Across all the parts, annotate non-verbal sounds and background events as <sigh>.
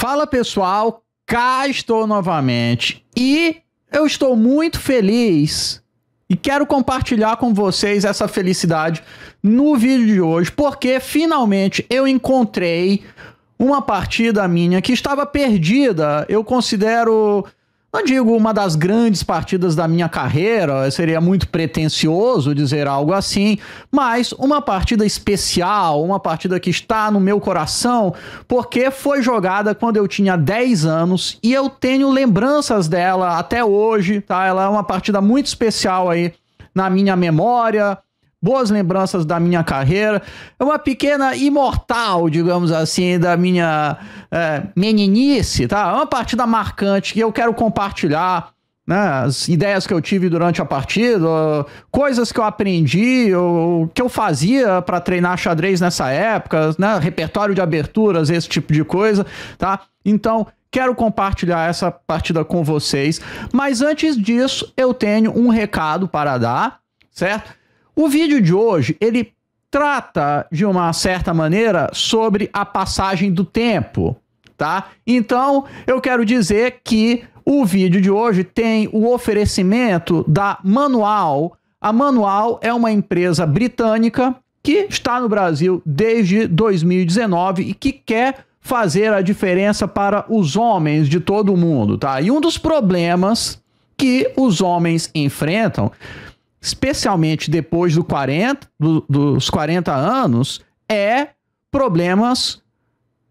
Fala pessoal, cá estou novamente e eu estou muito feliz e quero compartilhar com vocês essa felicidade no vídeo de hoje, porque finalmente eu encontrei uma partida minha que estava perdida. Eu considero não digo uma das grandes partidas da minha carreira, seria muito pretensioso dizer algo assim, mas uma partida especial, uma partida que está no meu coração, porque foi jogada quando eu tinha 10 anos e eu tenho lembranças dela até hoje, tá? Ela é uma partida muito especial aí na minha memória, boas lembranças da minha carreira, é uma pequena imortal, digamos assim, da minha é, meninice, tá? É uma partida marcante que eu quero compartilhar. Né, as ideias que eu tive durante a partida, coisas que eu aprendi, o que eu fazia para treinar xadrez nessa época, né, repertório de aberturas, esse tipo de coisa, tá? Então, quero compartilhar essa partida com vocês, mas antes disso, eu tenho um recado para dar, certo? O vídeo de hoje, ele trata de uma certa maneira sobre a passagem do tempo, tá? Então, eu quero dizer que o vídeo de hoje tem o oferecimento da Manual. A Manual é uma empresa britânica que está no Brasil desde 2019 e que quer fazer a diferença para os homens de todo o mundo, tá? E um dos problemas que os homens enfrentam especialmente depois do 40, do, dos 40 anos, é problemas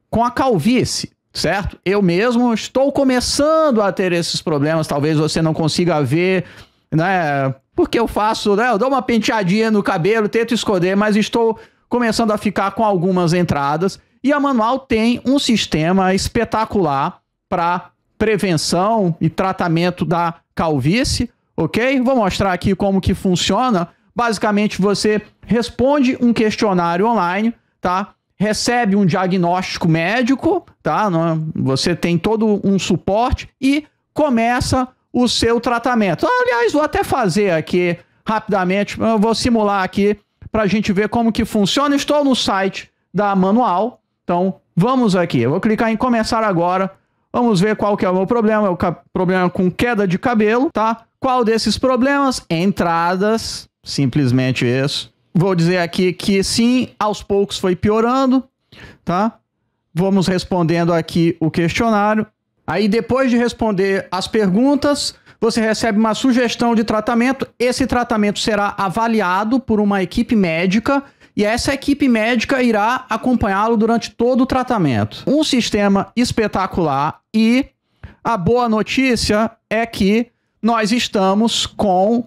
com a calvície, certo? Eu mesmo estou começando a ter esses problemas, talvez você não consiga ver, né? Porque eu faço, né? Eu dou uma penteadinha no cabelo, tento esconder, mas estou começando a ficar com algumas entradas. E a Manual tem um sistema espetacular para prevenção e tratamento da calvície ok? Vou mostrar aqui como que funciona. Basicamente, você responde um questionário online, tá? Recebe um diagnóstico médico, tá? É? Você tem todo um suporte e começa o seu tratamento. Aliás, vou até fazer aqui rapidamente, eu vou simular aqui para a gente ver como que funciona. Estou no site da Manual, então vamos aqui. Eu vou clicar em começar agora. Vamos ver qual que é o meu problema. É o problema com queda de cabelo, tá? Qual desses problemas? Entradas, simplesmente isso. Vou dizer aqui que sim, aos poucos foi piorando, tá? Vamos respondendo aqui o questionário. Aí depois de responder as perguntas, você recebe uma sugestão de tratamento. Esse tratamento será avaliado por uma equipe médica e essa equipe médica irá acompanhá-lo durante todo o tratamento. Um sistema espetacular e a boa notícia é que nós estamos com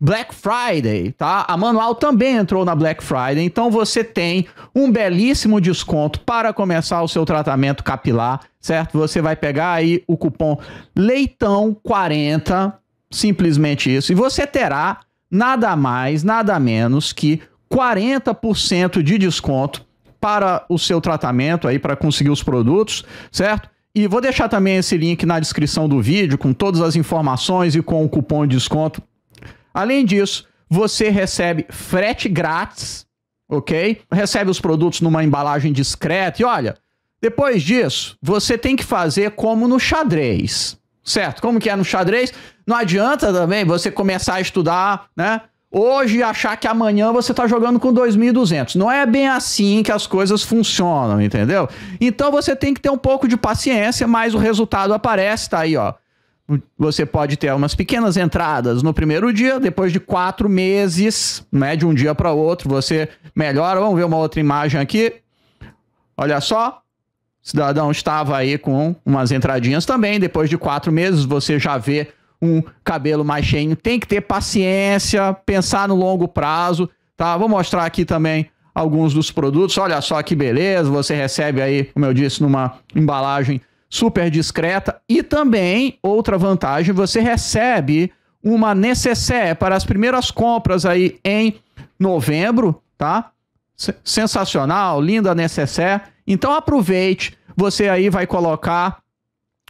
Black Friday, tá? A Manual também entrou na Black Friday, então você tem um belíssimo desconto para começar o seu tratamento capilar, certo? Você vai pegar aí o cupom Leitão40, simplesmente isso, e você terá nada mais, nada menos que 40% de desconto para o seu tratamento aí para conseguir os produtos, certo? E vou deixar também esse link na descrição do vídeo com todas as informações e com o cupom de desconto. Além disso, você recebe frete grátis, ok? Recebe os produtos numa embalagem discreta. E olha, depois disso, você tem que fazer como no xadrez, certo? Como que é no xadrez? Não adianta também você começar a estudar, né? hoje achar que amanhã você está jogando com 2.200. Não é bem assim que as coisas funcionam, entendeu? Então você tem que ter um pouco de paciência, mas o resultado aparece, tá aí, ó. Você pode ter umas pequenas entradas no primeiro dia, depois de quatro meses, né, de um dia para outro, você melhora. Vamos ver uma outra imagem aqui. Olha só, o cidadão estava aí com umas entradinhas também. Depois de quatro meses, você já vê um cabelo mais cheio. Tem que ter paciência, pensar no longo prazo, tá? Vou mostrar aqui também alguns dos produtos. Olha só que beleza, você recebe aí, como eu disse, numa embalagem super discreta e também outra vantagem, você recebe uma necessaire para as primeiras compras aí em novembro, tá? Sensacional, linda necessaire. Então aproveite, você aí vai colocar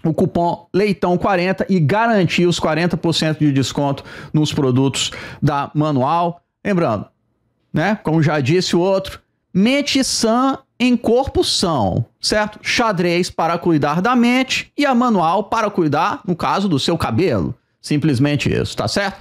o cupom Leitão40 e garantir os 40% de desconto nos produtos da Manual. Lembrando, né? Como já disse o outro, mente sã em corpo são, certo? Xadrez para cuidar da mente e a Manual para cuidar, no caso, do seu cabelo. Simplesmente isso, tá certo?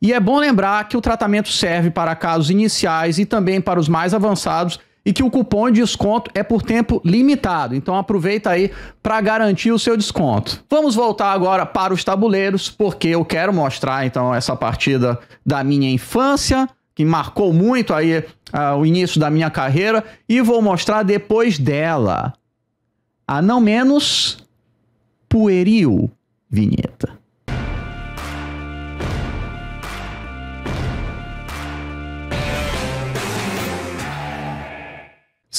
E é bom lembrar que o tratamento serve para casos iniciais e também para os mais avançados e que o cupom de desconto é por tempo limitado. Então aproveita aí para garantir o seu desconto. Vamos voltar agora para os tabuleiros, porque eu quero mostrar então essa partida da minha infância, que marcou muito aí uh, o início da minha carreira e vou mostrar depois dela. A não menos pueril vinheta.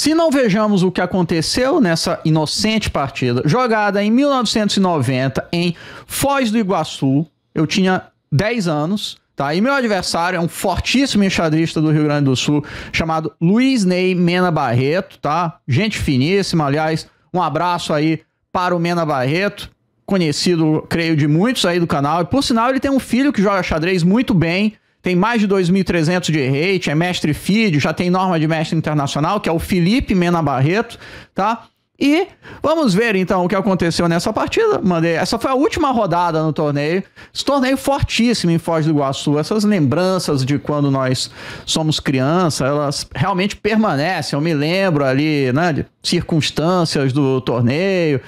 Se não vejamos o que aconteceu nessa inocente partida, jogada em 1990 em Foz do Iguaçu, eu tinha 10 anos, tá? E meu adversário é um fortíssimo enxadrista do Rio Grande do Sul, chamado Luiz Ney Mena Barreto, tá? Gente finíssima, aliás, um abraço aí para o Mena Barreto, conhecido, creio, de muitos aí do canal. E por sinal, ele tem um filho que joga xadrez muito bem, tem mais de 2.300 de rate, é mestre FID, já tem norma de mestre internacional, que é o Felipe Mena Barreto, tá? E vamos ver então o que aconteceu nessa partida. Mandei, essa foi a última rodada no torneio. Esse torneio fortíssimo em Foz do Iguaçu. Essas lembranças de quando nós somos criança, elas realmente permanecem. Eu me lembro ali, né, de circunstâncias do torneio,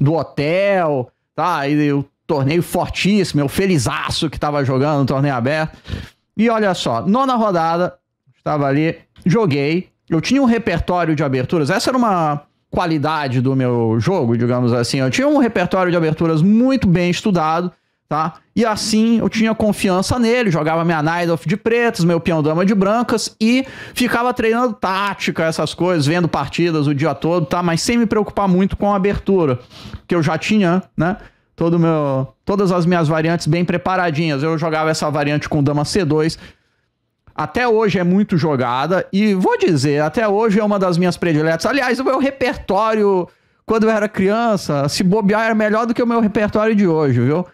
do hotel, tá? E o torneio fortíssimo, o felizaço que estava jogando no torneio aberto. E olha só, nona rodada, estava ali, joguei. Eu tinha um repertório de aberturas. Essa era uma qualidade do meu jogo, digamos assim. Eu tinha um repertório de aberturas muito bem estudado, tá? E assim eu tinha confiança nele, jogava minha Night of de pretos, meu peão dama de brancas e ficava treinando tática, essas coisas, vendo partidas o dia todo, tá? Mas sem me preocupar muito com a abertura, que eu já tinha, né? todo meu, todas as minhas variantes bem preparadinhas. Eu jogava essa variante com dama C2. Até hoje é muito jogada e vou dizer, até hoje é uma das minhas prediletas. Aliás, o meu repertório quando eu era criança, se bobear era é melhor do que o meu repertório de hoje, viu?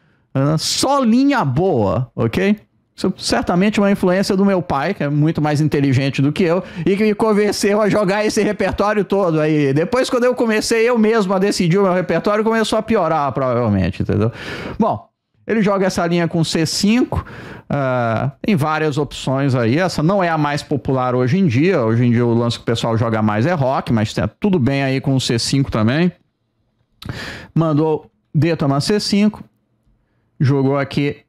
Só linha boa, ok? certamente é uma influência do meu pai, que é muito mais inteligente do que eu, e que me convenceu a jogar esse repertório todo aí. Depois, quando eu comecei eu mesmo a decidir o meu repertório, começou a piorar, provavelmente, entendeu? Bom, ele joga essa linha com C5, uh, ah, tem várias opções aí. Essa não é a mais popular hoje em dia. Hoje em dia o lance que o pessoal joga mais é rock, mas tá tudo bem aí com o C5 também. Mandou D tomar C5, jogou aqui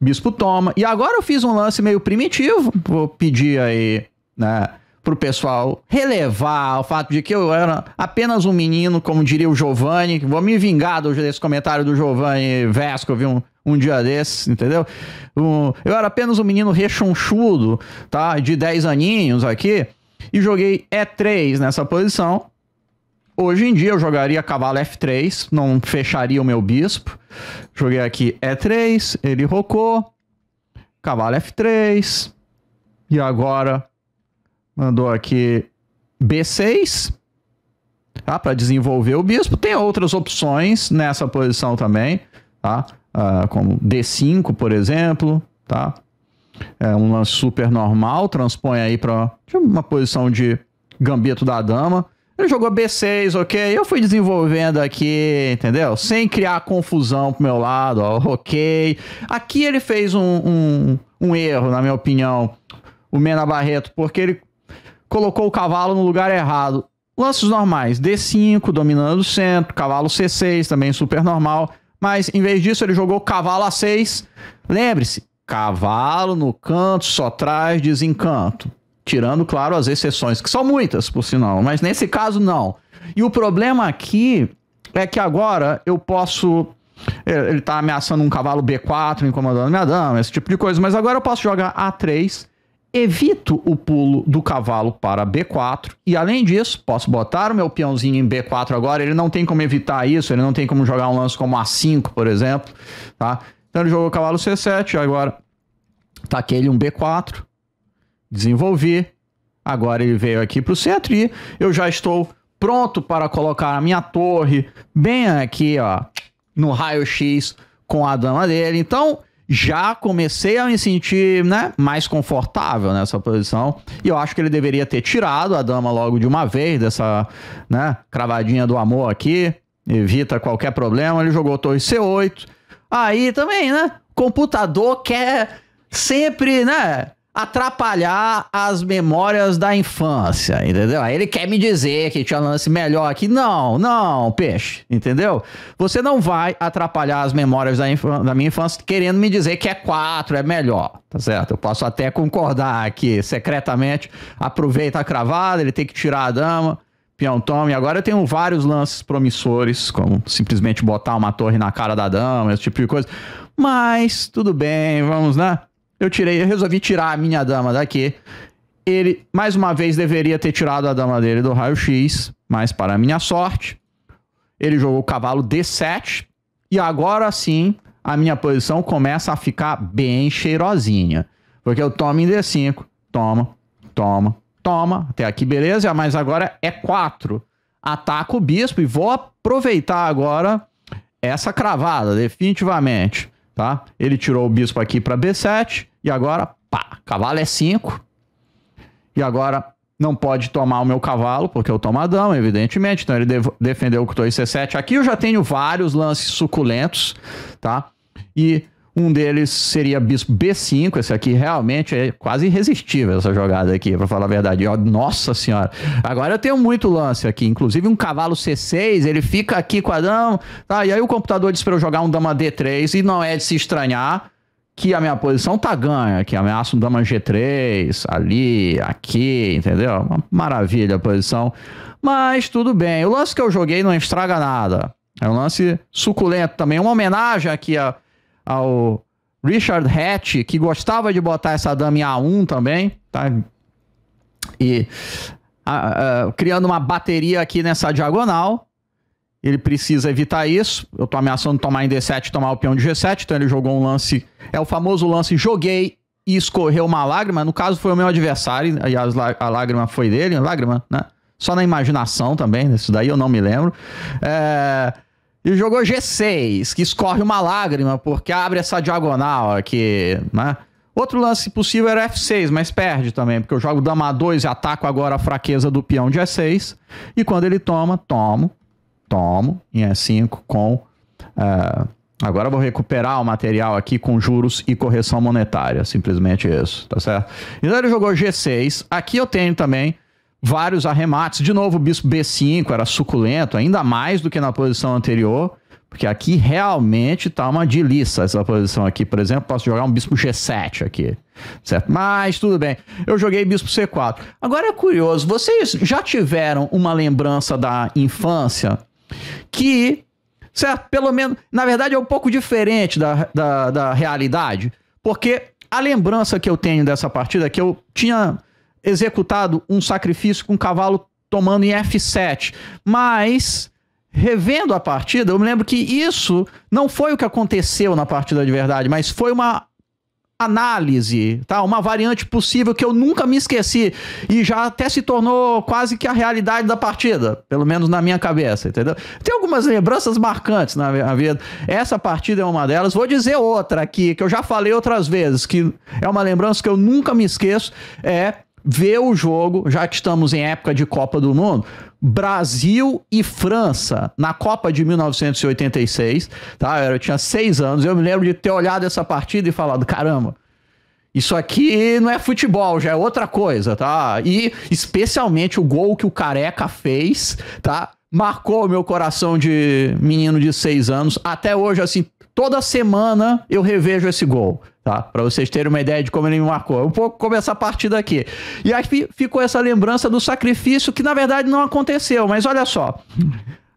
bispo toma. E agora eu fiz um lance meio primitivo, vou pedir aí, né, pro pessoal relevar o fato de que eu era apenas um menino, como diria o Giovanni, vou me vingar desse comentário do Giovanni Vesco, viu um, um dia desses, entendeu? Um, eu era apenas um menino rechonchudo, tá, de 10 aninhos aqui, e joguei E3 nessa posição, Hoje em dia eu jogaria cavalo F3, não fecharia o meu bispo. Joguei aqui E3, ele rocou. Cavalo F3. E agora mandou aqui B6. Tá? Para desenvolver o bispo. Tem outras opções nessa posição também. Tá? Ah, como D5, por exemplo. Tá? É um lance super normal. Transpõe aí para uma posição de gambito da dama. Ele jogou B6, ok? Eu fui desenvolvendo aqui, entendeu? Sem criar confusão pro meu lado, ó, ok. Aqui ele fez um, um, um erro, na minha opinião, o Mena Barreto, porque ele colocou o cavalo no lugar errado. Lances normais, D5, dominando o centro, cavalo C6, também super normal. Mas em vez disso, ele jogou cavalo A6. Lembre-se, cavalo no canto só traz desencanto. Tirando, claro, as exceções, que são muitas, por sinal, mas nesse caso não. E o problema aqui é que agora eu posso. Ele tá ameaçando um cavalo B4, incomodando minha dama, esse tipo de coisa, mas agora eu posso jogar A3, evito o pulo do cavalo para B4, e além disso, posso botar o meu peãozinho em B4 agora, ele não tem como evitar isso, ele não tem como jogar um lance como A5, por exemplo, tá? Então ele jogou cavalo C7, agora taquei tá ele um B4, desenvolvi. Agora ele veio aqui para o centro e eu já estou pronto para colocar a minha torre bem aqui, ó, no raio-x com a dama dele. Então, já comecei a me sentir, né, mais confortável nessa posição. E eu acho que ele deveria ter tirado a dama logo de uma vez dessa, né, cravadinha do amor aqui. Evita qualquer problema. Ele jogou torre C8. Aí também, né, computador quer sempre, né, atrapalhar as memórias da infância, entendeu? Aí ele quer me dizer que tinha um lance melhor aqui. Não, não, peixe, entendeu? Você não vai atrapalhar as memórias da, da, minha infância querendo me dizer que é quatro, é melhor, tá certo? Eu posso até concordar aqui secretamente, aproveita a cravada, ele tem que tirar a dama, tom tome. Agora eu tenho vários lances promissores, como simplesmente botar uma torre na cara da dama, esse tipo de coisa. Mas tudo bem, vamos, né? Eu tirei, eu resolvi tirar a minha dama daqui. Ele, mais uma vez, deveria ter tirado a dama dele do raio-x, mas para minha sorte, ele jogou o cavalo D7. E agora sim, a minha posição começa a ficar bem cheirosinha. Porque eu tomo em D5, toma, toma, toma. Até aqui, beleza, mas agora é 4. Ataco o bispo e vou aproveitar agora essa cravada, definitivamente tá? Ele tirou o bispo aqui para B7 e agora, pá, cavalo é 5. E agora não pode tomar o meu cavalo, porque eu tomo a dama, evidentemente. Então ele defendeu o que 2 C7. Aqui eu já tenho vários lances suculentos, tá? E um deles seria bispo B5. Esse aqui realmente é quase irresistível, essa jogada aqui, para falar a verdade. Nossa senhora. Agora eu tenho muito lance aqui. Inclusive um cavalo C6, ele fica aqui quadrão. Tá? E aí o computador diz para eu jogar um dama D3. E não é de se estranhar que a minha posição tá ganha, que ameaça um dama G3, ali, aqui, entendeu? Uma maravilha a posição. Mas tudo bem, o lance que eu joguei não estraga nada. É um lance suculento também, uma homenagem aqui a ao Richard Hatch, que gostava de botar essa dama em A1 também, tá? E a, a, criando uma bateria aqui nessa diagonal. Ele precisa evitar isso. Eu tô ameaçando tomar em D7 tomar o peão de G7, então ele jogou um lance. É o famoso lance joguei e escorreu uma lágrima. No caso, foi o meu adversário, e a lágrima foi dele, lágrima, né? Só na imaginação também, isso daí eu não me lembro. É e jogou é G6, que escorre uma lágrima porque abre essa diagonal aqui, né? Outro lance possível era F6, mas perde também, porque eu jogo dama 2 e ataco agora a fraqueza do peão de E6. E quando ele toma, tomo, tomo em E5 com... Uh, agora vou recuperar o material aqui com juros e correção monetária, simplesmente isso, tá certo? Então ele jogou G6. Aqui eu tenho também vários arremates. De novo, o bispo B5 era suculento, ainda mais do que na posição anterior, porque aqui realmente tá uma delícia essa posição aqui. Por exemplo, posso jogar um bispo G7 aqui, certo? Mas tudo bem, eu joguei bispo C4. Agora é curioso, vocês já tiveram uma lembrança da infância que, certo? Pelo menos, na verdade é um pouco diferente da, da, da realidade, porque a lembrança que eu tenho dessa partida é que eu tinha executado um sacrifício com um cavalo tomando em F7. Mas, revendo a partida, eu me lembro que isso não foi o que aconteceu na partida de verdade, mas foi uma análise, tá? Uma variante possível que eu nunca me esqueci e já até se tornou quase que a realidade da partida, pelo menos na minha cabeça, entendeu? Tem algumas lembranças marcantes na minha vida. Essa partida é uma delas. Vou dizer outra aqui que eu já falei outras vezes, que é uma lembrança que eu nunca me esqueço, é ver o jogo, já que estamos em época de Copa do Mundo, Brasil e França na Copa de 1986, tá? Eu tinha seis anos, eu me lembro de ter olhado essa partida e falado, caramba, isso aqui não é futebol, já é outra coisa, tá? E especialmente o gol que o Careca fez, tá? Marcou meu coração de menino de seis anos. Até hoje, assim, toda semana eu revejo esse gol tá? Para vocês terem uma ideia de como ele me marcou. É um pouco como essa partida aqui. E aí ficou essa lembrança do sacrifício que na verdade não aconteceu, mas olha só.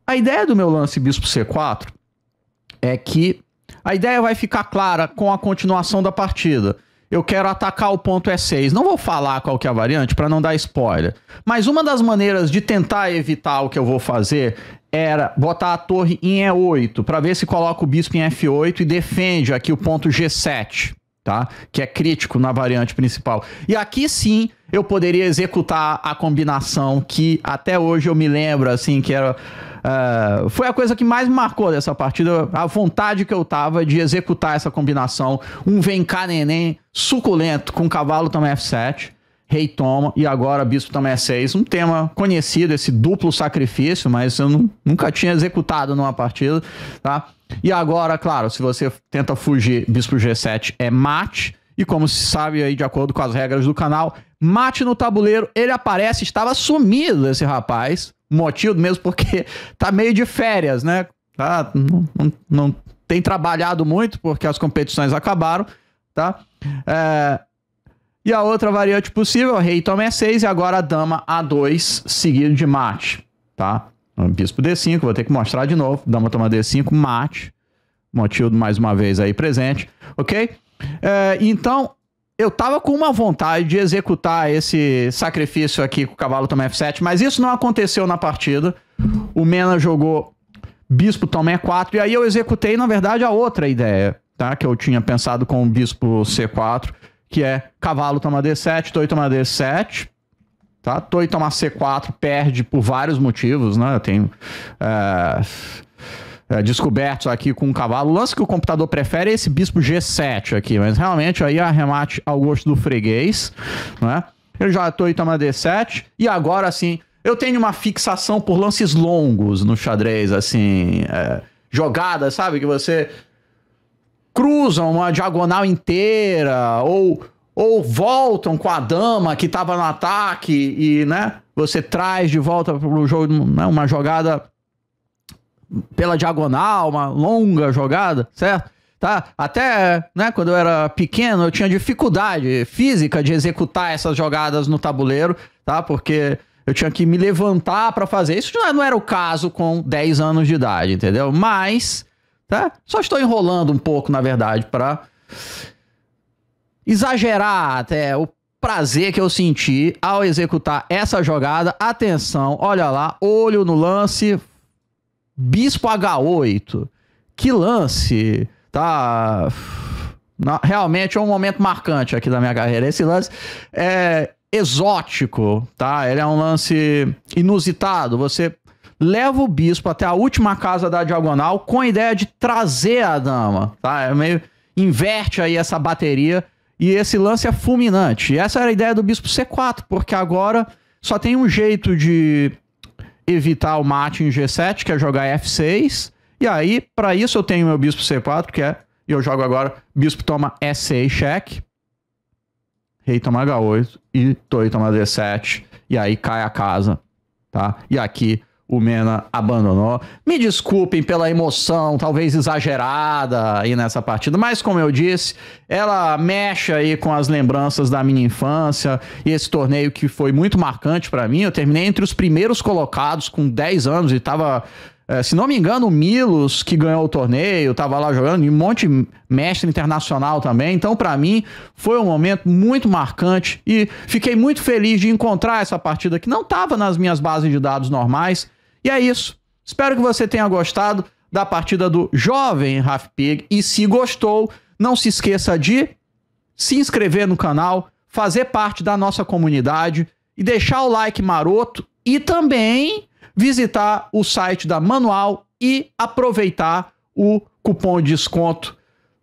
A ideia do meu lance bispo C4 é que a ideia vai ficar clara com a continuação da partida. Eu quero atacar o ponto E6. Não vou falar qual que é a variante para não dar spoiler. Mas uma das maneiras de tentar evitar o que eu vou fazer era botar a torre em E8 para ver se coloca o bispo em F8 e defende aqui o ponto G7, tá? Que é crítico na variante principal. E aqui sim eu poderia executar a combinação que até hoje eu me lembro, assim, que era. Uh, foi a coisa que mais me marcou dessa partida, a vontade que eu tava de executar essa combinação. Um vem cá neném suculento com cavalo também F7 Rei hey Toma e agora Bispo também é 6. Um tema conhecido, esse duplo sacrifício, mas eu não, nunca tinha executado numa partida, tá? E agora, claro, se você tenta fugir, Bispo G7 é mate. E como se sabe aí, de acordo com as regras do canal, mate no tabuleiro, ele aparece, estava sumido esse rapaz. Motivo mesmo porque <laughs> tá meio de férias, né? Tá, não, não, não tem trabalhado muito porque as competições acabaram, tá? É, e a outra variante possível, rei toma E6 e agora a dama A2 seguido de mate, tá? Bispo D5, vou ter que mostrar de novo. Dama toma D5, mate. Motildo mais uma vez aí presente, ok? É, então, eu tava com uma vontade de executar esse sacrifício aqui com o cavalo toma F7, mas isso não aconteceu na partida. O Mena jogou bispo toma E4 e aí eu executei, na verdade, a outra ideia, tá? Que eu tinha pensado com o bispo C4 que é cavalo toma D7, Toi toma D7. Tá? Toi toma C4, perde por vários motivos, né? Eu tenho é, é, descobertos aqui com o cavalo. O lance que o computador prefere é esse bispo G7 aqui, mas realmente aí arremate ao gosto do freguês, né? Ele já Toi toma D7 e agora sim... Eu tenho uma fixação por lances longos no xadrez, assim, é, jogadas, sabe? Que você cruzam uma diagonal inteira ou ou voltam com a dama que estava no ataque e, né, você traz de volta para o jogo, né, uma jogada pela diagonal, uma longa jogada, certo? Tá? Até, né, quando eu era pequeno, eu tinha dificuldade física de executar essas jogadas no tabuleiro, tá? Porque eu tinha que me levantar para fazer. Isso não era o caso com 10 anos de idade, entendeu? Mas Tá? Só estou enrolando um pouco, na verdade, para exagerar até o prazer que eu senti ao executar essa jogada. Atenção, olha lá, olho no lance. Bispo H8. Que lance, tá? realmente é um momento marcante aqui da minha carreira. Esse lance é exótico, tá? Ele é um lance inusitado. Você leva o bispo até a última casa da diagonal com a ideia de trazer a dama, tá? É meio inverte aí essa bateria e esse lance é fulminante. E essa era a ideia do bispo C4, porque agora só tem um jeito de evitar o mate em G7, que é jogar F6. E aí, para isso, eu tenho meu bispo C4, que é. E eu jogo agora bispo toma E6 cheque. Rei toma H8 e torre toma D7. E aí cai a casa. Tá? E aqui o Mena abandonou. Me desculpem pela emoção, talvez exagerada aí nessa partida, mas como eu disse, ela mexe aí com as lembranças da minha infância e esse torneio que foi muito marcante para mim. Eu terminei entre os primeiros colocados com 10 anos e tava é, se não me engano, o Milos, que ganhou o torneio, estava lá jogando, e um monte de mestre internacional também. Então, para mim, foi um momento muito marcante e fiquei muito feliz de encontrar essa partida que não estava nas minhas bases de dados normais e é isso. Espero que você tenha gostado da partida do jovem Raf Pig. E se gostou, não se esqueça de se inscrever no canal, fazer parte da nossa comunidade e deixar o like maroto e também visitar o site da Manual e aproveitar o cupom de desconto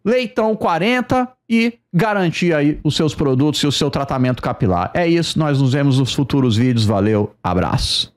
Leitão 40 e garantir aí os seus produtos e o seu tratamento capilar. É isso, nós nos vemos nos futuros vídeos. Valeu, abraço.